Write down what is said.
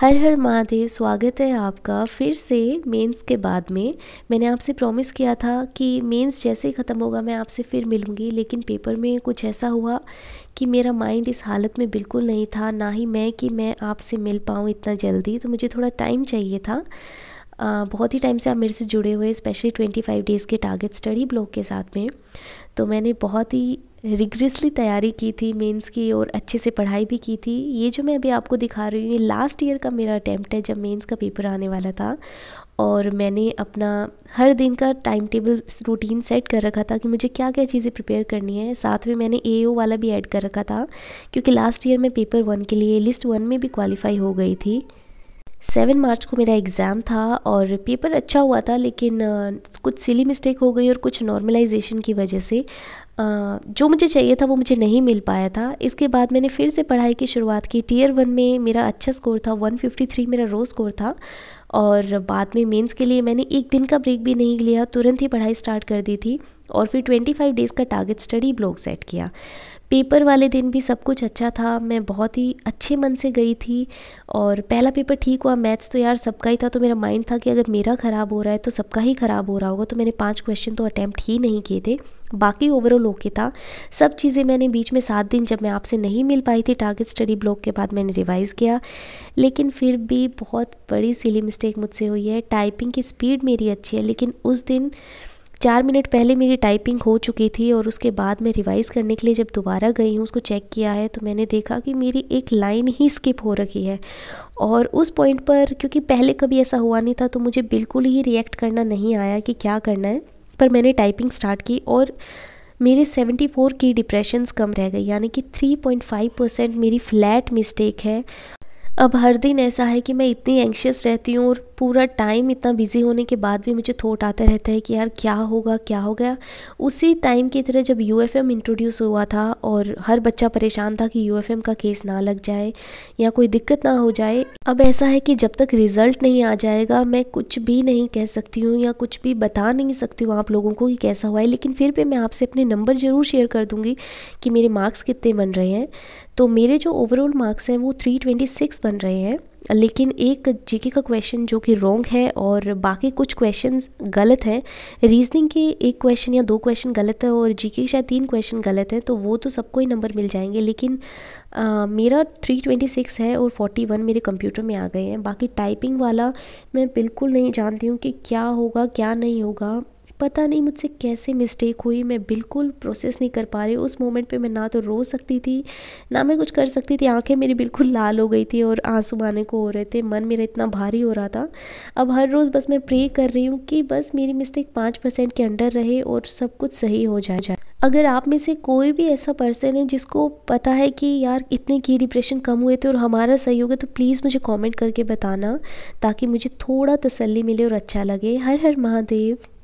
हर हर महादेव स्वागत है आपका फिर से मेंस के बाद में मैंने आपसे प्रॉमिस किया था कि मेंस जैसे ही ख़त्म होगा मैं आपसे फिर मिलूँगी लेकिन पेपर में कुछ ऐसा हुआ कि मेरा माइंड इस हालत में बिल्कुल नहीं था ना ही मैं कि मैं आपसे मिल पाऊँ इतना जल्दी तो मुझे थोड़ा टाइम चाहिए था आ, बहुत ही टाइम से आप मेरे से जुड़े हुए स्पेशली ट्वेंटी डेज़ के टारगेट स्टडी ब्लॉग के साथ में तो मैंने बहुत ही रिग्रेसली तैयारी की थी मेंस की और अच्छे से पढ़ाई भी की थी ये जो मैं अभी आपको दिखा रही हूँ ये लास्ट ईयर का मेरा अटैम्प्ट है जब मेंस का पेपर आने वाला था और मैंने अपना हर दिन का टाइम टेबल रूटीन सेट कर रखा था कि मुझे क्या क्या चीज़ें प्रिपेयर करनी है साथ में मैंने ए वाला भी ऐड कर रखा था क्योंकि लास्ट ईयर मैं पेपर वन के लिए लिस्ट वन में भी क्वालिफाई हो गई थी सेवन मार्च को मेरा एग्ज़ाम था और पेपर अच्छा हुआ था लेकिन कुछ सिली मिस्टेक हो गई और कुछ नॉर्मलाइजेशन की वजह से जो मुझे चाहिए था वो मुझे नहीं मिल पाया था इसके बाद मैंने फिर से पढ़ाई की शुरुआत की टीयर वन में मेरा अच्छा स्कोर था 153 मेरा रो स्कोर था और बाद में मेंस के लिए मैंने एक दिन का ब्रेक भी नहीं लिया तुरंत ही पढ़ाई स्टार्ट कर दी थी और फिर 25 डेज़ का टारगेट स्टडी ब्लॉग सेट किया पेपर वाले दिन भी सब कुछ अच्छा था मैं बहुत ही अच्छे मन से गई थी और पहला पेपर ठीक हुआ मैथ्स तो यार सबका ही था तो मेरा माइंड था कि अगर मेरा ख़राब हो रहा है तो सबका ही ख़राब हो रहा होगा तो मैंने पाँच क्वेश्चन तो अटैम्प्ट ही नहीं किए थे बाकी ओवरऑल ओके था सब चीज़ें मैंने बीच में सात दिन जब मैं आपसे नहीं मिल पाई थी टारगेट स्टडी ब्लॉक के बाद मैंने रिवाइज़ किया लेकिन फिर भी बहुत बड़ी सिली मिस्टेक मुझसे हुई है टाइपिंग की स्पीड मेरी अच्छी है लेकिन उस दिन चार मिनट पहले मेरी टाइपिंग हो चुकी थी और उसके बाद मैं रिवाइज़ करने के लिए जब दोबारा गई हूँ उसको चेक किया है तो मैंने देखा कि मेरी एक लाइन ही स्किप हो रखी है और उस पॉइंट पर क्योंकि पहले कभी ऐसा हुआ नहीं था तो मुझे बिल्कुल ही रिएक्ट करना नहीं आया कि क्या करना है पर मैंने टाइपिंग स्टार्ट की और मेरे 74 की डिप्रेशंस कम रह गई यानी कि 3.5 परसेंट मेरी फ्लैट मिस्टेक है अब हर दिन ऐसा है कि मैं इतनी एंक्शियस रहती हूँ और पूरा टाइम इतना बिज़ी होने के बाद भी मुझे थॉट आता रहता है कि यार क्या होगा क्या हो गया उसी टाइम की तरह जब यू इंट्रोड्यूस हुआ था और हर बच्चा परेशान था कि यू का केस ना लग जाए या कोई दिक्कत ना हो जाए अब ऐसा है कि जब तक रिज़ल्ट नहीं आ जाएगा मैं कुछ भी नहीं कह सकती हूँ या कुछ भी बता नहीं सकती हूँ आप लोगों को कि कैसा हुआ है लेकिन फिर भी मैं आपसे अपने नंबर ज़रूर शेयर कर दूँगी कि मेरे मार्क्स कितने बन रहे हैं तो मेरे जो ओवरऑल मार्क्स हैं वो 326 बन रहे हैं लेकिन एक जीके का क्वेश्चन जो कि रॉन्ग है और बाकी कुछ क्वेश्चन गलत हैं रीजनिंग के एक क्वेश्चन या दो क्वेश्चन गलत है और जीके के शायद तीन क्वेश्चन गलत हैं तो वो तो सबको ही नंबर मिल जाएंगे लेकिन आ, मेरा 326 है और 41 मेरे कंप्यूटर में आ गए हैं बाकी टाइपिंग वाला मैं बिल्कुल नहीं जानती हूँ कि क्या होगा क्या नहीं होगा पता नहीं मुझसे कैसे मिस्टेक हुई मैं बिल्कुल प्रोसेस नहीं कर पा रही उस मोमेंट पे मैं ना तो रो सकती थी ना मैं कुछ कर सकती थी आंखें मेरी बिल्कुल लाल हो गई थी और आंसू आने को हो रहे थे मन मेरा इतना भारी हो रहा था अब हर रोज़ बस मैं प्रे कर रही हूँ कि बस मेरी मिस्टेक पाँच परसेंट के अंडर रहे और सब कुछ सही हो जाए जाए अगर आप में से कोई भी ऐसा पर्सन है जिसको पता है कि यार इतने की डिप्रेशन कम हुए थे और हमारा सही हो गया तो प्लीज़ मुझे कमेंट करके बताना ताकि मुझे थोड़ा तसल्ली मिले और अच्छा लगे हर हर महादेव